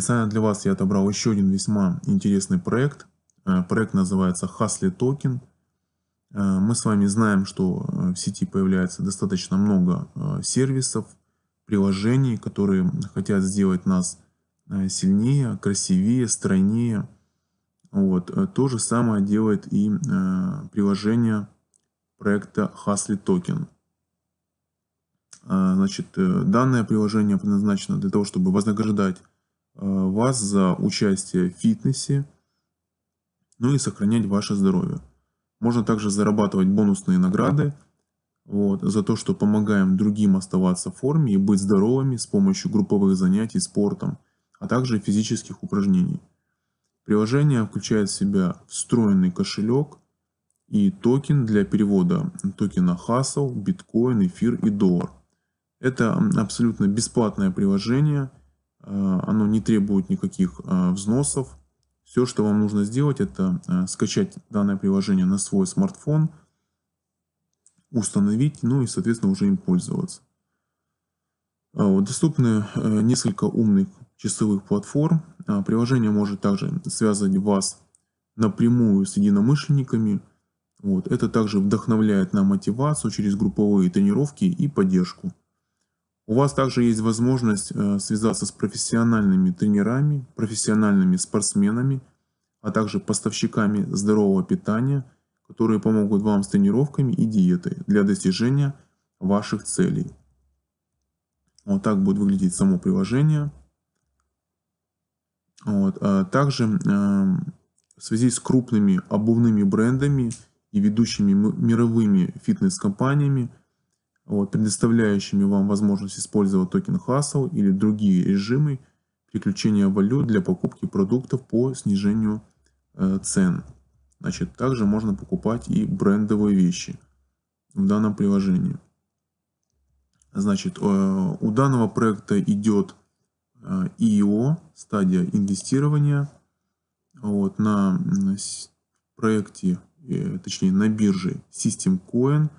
специально для вас я отобрал еще один весьма интересный проект. Э, проект называется Hasley Token. Э, мы с вами знаем, что э, в сети появляется достаточно много сервисов, приложений, которые хотят сделать нас сильнее, красивее, стройнее. Вот. То же самое делает и приложение проекта Hasley Token. Значит, данное приложение предназначено для того, чтобы вознаграждать Э, вас за участие в фитнесе, ну и сохранять ваше здоровье. Можно также зарабатывать бонусные награды вот, за то, что помогаем другим оставаться в форме и быть здоровыми с помощью групповых занятий спортом, а также физических упражнений. Приложение включает в себя встроенный кошелек и токен для перевода токена Hustle, биткоин, эфир и доллар. Это абсолютно бесплатное приложение – Э, оно не требует никаких э, взносов. Все, что вам нужно сделать, это э, скачать данное приложение на свой смартфон, установить, ну и, соответственно, уже им пользоваться. А доступны несколько умных часовых платформ. А приложение может также связывать вас напрямую с единомышленниками. Вот. Это также вдохновляет на мотивацию через групповые тренировки и поддержку. У вас также есть возможность э, связаться с профессиональными тренерами, профессиональными спортсменами, а также поставщиками здорового питания, которые помогут вам с тренировками и диетой для достижения ваших целей. Вот так будет выглядеть само приложение. Вот. А также эм, в связи с крупными обувными брендами и ведущими мировыми фитнес-компаниями – вот, предоставляющими вам возможность использовать токен Hustle или другие режимы переключения валют для покупки продуктов по снижению э, цен. Значит, также можно покупать и брендовые вещи в данном приложении. Значит, э, у данного проекта идет э, IEO, стадия инвестирования. Вот, на проекте, э, точнее на бирже System Coin –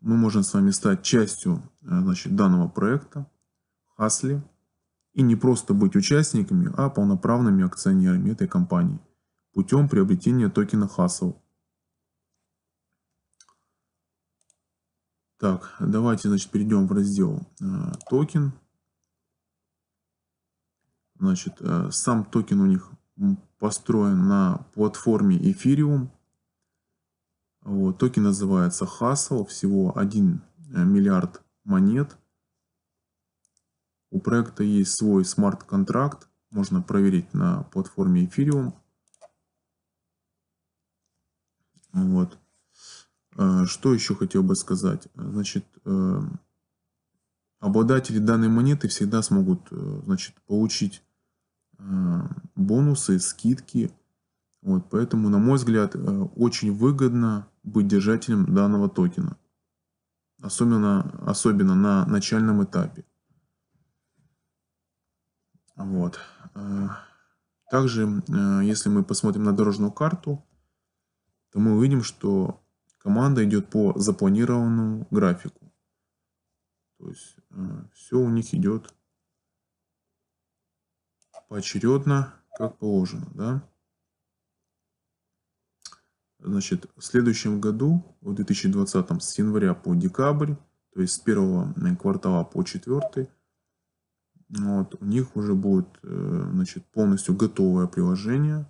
мы можем с вами стать частью э, значит, данного проекта, Хасли, и не просто быть участниками, а полноправными акционерами этой компании путем приобретения токена Хасл. Так, давайте значит, перейдем в раздел э, токен. Значит, э, сам токен у них построен на платформе Ethereum. Вот, токен называется Hustle, всего 1 э, миллиард монет. У проекта есть свой смарт-контракт, можно проверить на платформе Ethereum. Вот. Э, что еще хотел бы сказать? Значит, э, обладатели данной монеты всегда смогут значит, получить бонусы, скидки вот, поэтому, на мой взгляд, э, очень выгодно быть держателем данного токена. Особенно, особенно на начальном этапе. Вот. Э, также, э, если мы посмотрим на дорожную карту, то мы увидим, что команда идет по запланированному графику. То есть все у них идет поочередно, как положено. Да? Значит, в следующем году, в 2020, с января по декабрь, то есть с первого квартала по четвертый, вот, у них уже будет э, значит, полностью готовое приложение,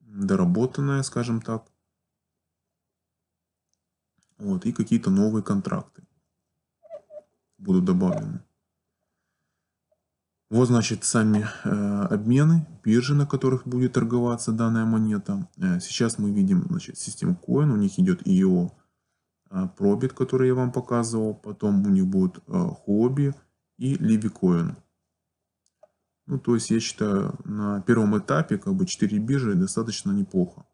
доработанное, скажем так, вот, и какие-то новые контракты будут добавлены. Вот, значит, сами э, обмены, биржи, на которых будет торговаться данная монета. Э, сейчас мы видим, значит, систему Coin, у них идет ее e э, Probit, который я вам показывал, потом у них будут э, и Libicoin. Ну, то есть, я считаю, на первом этапе, как бы, 4 биржи достаточно неплохо.